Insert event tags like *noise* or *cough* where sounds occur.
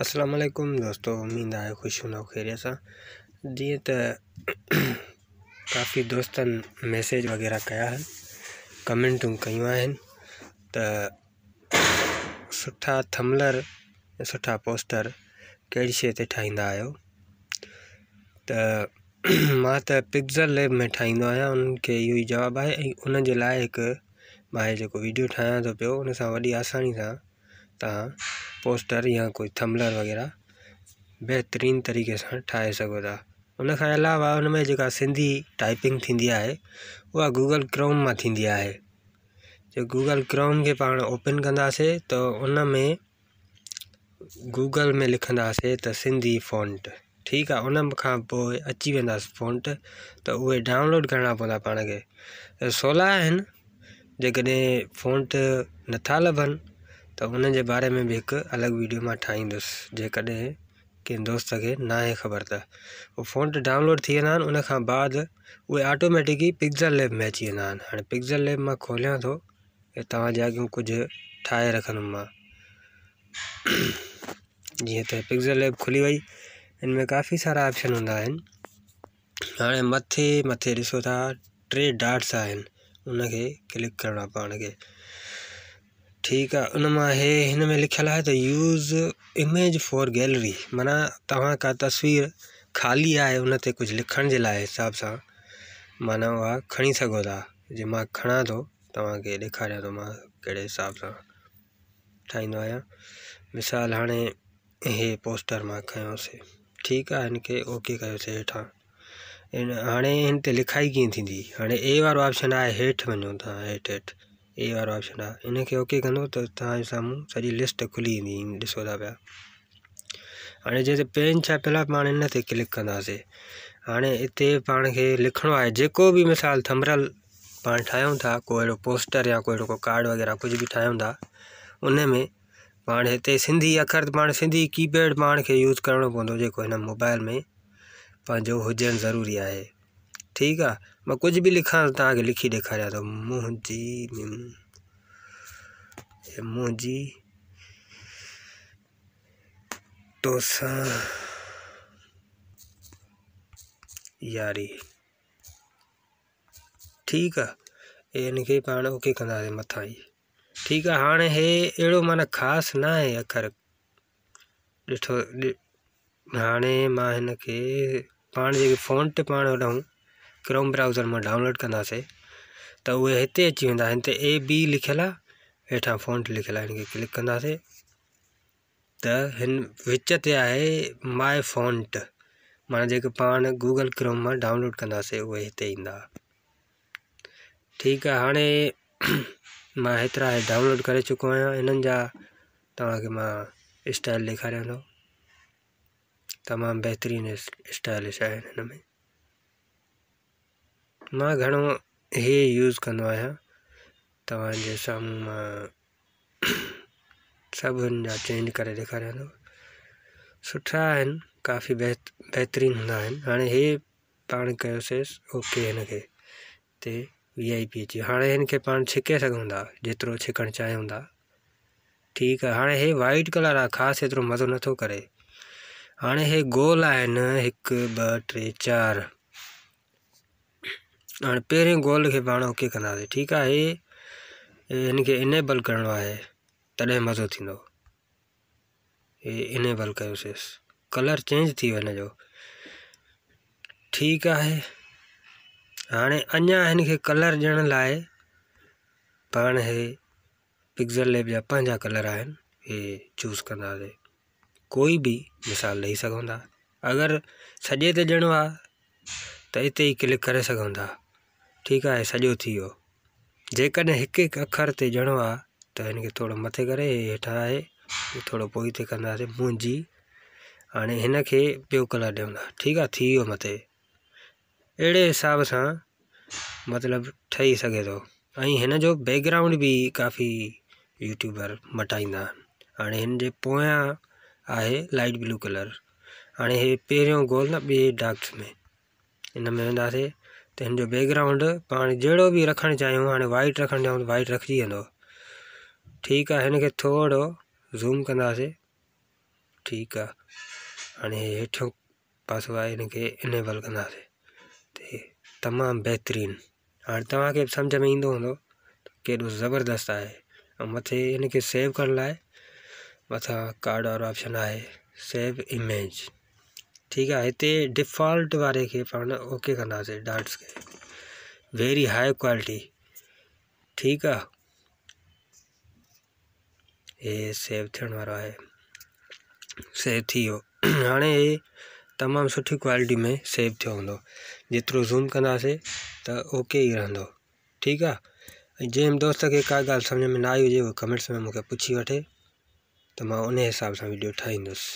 असलकुम दोस्तों उम्मीद आए खुश हूँ खैरिया सा जी तो *clears throat* काफ़ी दोस्त मैसेज वगैरह कया है कमेंटू क्यों आहिनि त सुठा थम्लर सुठा पोस्टर कड़ी शइ ते तो *clears throat* पिक्ज़ल लैब में ठाहींदो आहियां उन्हनि खे इहो ई उन जे वीडियो ठाया तो पियो उन वही आसानी से पोस्टर या कोई थम्बलर वग़ैरह बेहतरीन तरीक़े से ठाहे सको था उनखां अलावा उनमें जो सिंधी टाइपिंग थी वह गूगल क्रोम में थी आहे जे गूगल क्रोम के पा ओपन कदे तो उनमें गूगल में लिखंदासीं तो सिंधी फोंट ठीक है उन अची वेंदासीं फोंट तो उ डाउनलोड करना पौधा पा के त सवला आहिनि जेकॾहिं फोंट नथा त उन जे बारे में बि हिकु अलॻि वीडियो मां ठाहींदुसि जेकॾहिं कंहिं दोस्त खे न आहे ख़बर त उहो फ़ोन डाउनलोड थी वेंदा आहिनि उन बाद उहे ऑटोमैटिकी पिक्ज़ल लैब में अची वेंदा आहिनि हाणे पिक्ज़ल लैब मां खोलियां थो तव्हांजे अॻियां कुझु ठाहे रखंदुमि मां जीअं त पिक्ज़ल लैब खुली वई हिन में काफ़ी सारा ऑप्शन हूंदा आहिनि हाणे मथे मथे ॾिसो था टे डाट्स आहिनि उनखे क्लिक करिणो आहे पाण ठीक है उन मां में लिखल है तो यूज़ इमेज फॉर गैलरी माना तव्हां का तस्वीर ख़ाली है उन कुछ लिखण के लिए हिसाब से माना वह खी सघो जो मैं खड़ा तो तेखार तो ॾेखारियां थो हिसाब से ठाहींदो आहियां मिसाल हाँ ये पोस्टर मां खयोंसीं ठीक है इनके ओके कयोसीं हेठां हिन हाणे लिखाई कें थी हाँ ए वो ऑप्शन आहे हेठि वञो तव्हां हेठि ए वारो ऑप्शन आहे हिन खे ओके कंदो त तव्हांजे साम्हूं सॼी लिस्ट खुली ईंदी ॾिसो था पिया हाणे जे पेन छा पहिला पाण हिन ते क्लिक कंदासीं हाणे इते पाण खे लिखिणो आहे जेको बि मिसाल थम्भल पाण ठाहियूं था को अहिड़ो पोस्टर या कोई को कार्ड वग़ैरह कुझु बि ठाहियूं था उन में पाण हिते सिंधी अख़र त पाण सिंधी कीपैड पाण खे यूज़ करिणो पवंदो जेको हिन मोबाइल में पंहिंजो हुजनि ज़रूरी आहे ठीक है मैं कुछ भी लिखा त तो तव्हांखे लिखी ॾेखारियां थो मुंहिंजी मुंहिंजी तो यारी ठीक है इहे हिनखे पाण ओके कंदासीं मथां ई ठीक है हाँ ये अड़ो मन खास ना है अखर दिठो हाँ मां हिनखे पाण जो फ़ोन ते रहूँ क्रोम ब्राउज़र मां डाउनलोड कंदासीं त उहे हिते अची वेंदा हिन ए बी लिखियल आहे हेठां फोंट लिखियल आहे हिनखे क्लिक कंदासीं त हिन विच ते आहे माय फोंट माना जेके पाण गूगल क्रोम मां डाउनलोड कंदासीं उहे हिते ईंदा ठीकु आहे हाणे *clears throat* मां हेतिरा डाउनलोड करे चुको आहियां हिननि जा तव्हांखे मां स्टाइल ॾेखारियां थो तमामु स्टाइलिश आहे हिन में मां घणो इहे यूज़ कंदो आहियां तव्हांजे साम्हूं मां *clears throat* सभिनि जा चेंज करे ॾेखारियां थो सुठा आहिनि काफ़ी बहत बहितरीन हूंदा आहिनि हाणे इहे पाण कयोसीं ओके हिन खे ते वी आई पी अची हाणे हिन खे पाण छिके सघूं था जेतिरो छिकणु चाहियूं था ठीकु आहे हाणे इहे वाइट कलर आहे ख़ासि एतिरो मज़ो नथो करे हाणे इहे गोल आहिनि हिकु ॿ टे चारि हाँ पे गोल के पा ओके कंदासीं ठीक है इहे इहे इनेबल करिणो आहे तॾहिं मज़ो ये इनेबल कयोसीं कलर चेंज थी वञो ठीकु ठीक है हाँ हिन खे कलर दियण लाइ पा ये पिक्ज़ल लेप जहाँ पंहिंजा कलर आहिनि इहे चूज़ कंदासीं कोई भी मिसाल ॾेई सकता अगर सजे तेण आ तो आहे ही क्लिक कर सकता ठीकु आहे ही सॼो थी वियो जेकॾहिं हिकु हिकु अख़र ते ॼणो आहे त हिन खे थोरो मथे करे हेठां आहे थोरो पोइ हिते कंदासीं मुंजी हाणे हिनखे ॿियो कलर ॾियूं था ठीकु आहे थी वियो मथे अहिड़े हिसाब सां मतिलबु ठही सघे थो ऐं हिन जो बैकग्राउंड बि काफ़ी यूट्यूबर मटाईंदा हाणे हिन जे पोयां आहे लाइट ब्लू कलर हाणे हे पहिरियों गोल न ॿिए में हिन में त हिन जो बैकग्राउंड पाण जहिड़ो बि रखणु चाहियूं हाणे वाइट रखणु चाहियूं त वाइट रखिजी वेंदो ठीकु आहे हिन खे थोरो ज़ूम कंदासीं ठीकु आहे हाणे हेठियो पासो आहे हिनखे इनेबल कंदासीं तमामु बहितरीनु हाणे तव्हांखे सम्झ में ईंदो हूंदो केॾो ज़बरदस्तु आहे ऐं मथे हिनखे सेव करण लाइ मथां कार्ड वारो ऑप्शन आहे सेव इमेज ठीक है इतने डिफॉल्ट वाले के पाण ओके करना से डांट्स के वेरी हाई क्वालिटी ठीक है ये सेव थे वारो आहे सेव थी हो *clears throat* हाँ ये तमाम सुठी क्वालिटी में सेव थे हूंदो जेतिरो ज़ूम से तो ओके ही रहंदो ठीक है जैम दोस्त के का गाल समझ में ना आई हो कमेंट्स में मुझे पुछी वे तो मां उन हिसाब से वीडियो ठाईस